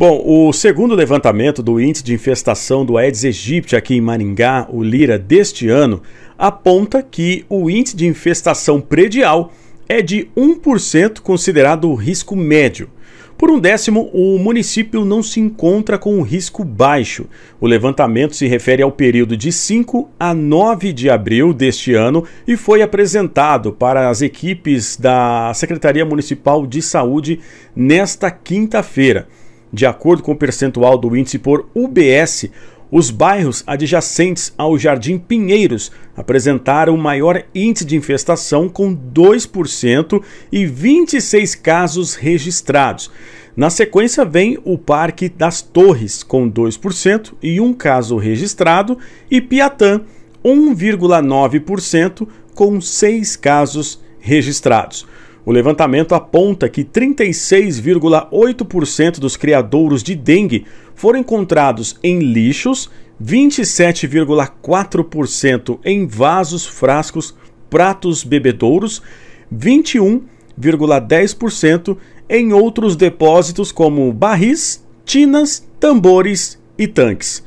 Bom, o segundo levantamento do índice de infestação do Aedes aegypti aqui em Maringá, o Lira, deste ano, aponta que o índice de infestação predial é de 1%, considerado risco médio. Por um décimo, o município não se encontra com um risco baixo. O levantamento se refere ao período de 5 a 9 de abril deste ano e foi apresentado para as equipes da Secretaria Municipal de Saúde nesta quinta-feira. De acordo com o percentual do índice por UBS, os bairros adjacentes ao Jardim Pinheiros apresentaram o maior índice de infestação, com 2% e 26 casos registrados. Na sequência vem o Parque das Torres, com 2% e um caso registrado, e Piatã, 1,9%, com 6 casos registrados. O levantamento aponta que 36,8% dos criadouros de dengue foram encontrados em lixos, 27,4% em vasos, frascos, pratos bebedouros, 21,10% em outros depósitos como barris, tinas, tambores e tanques.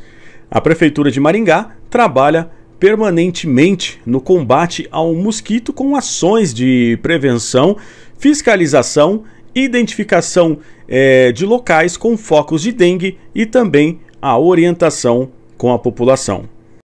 A Prefeitura de Maringá trabalha permanentemente no combate ao mosquito com ações de prevenção, fiscalização, identificação é, de locais com focos de dengue e também a orientação com a população.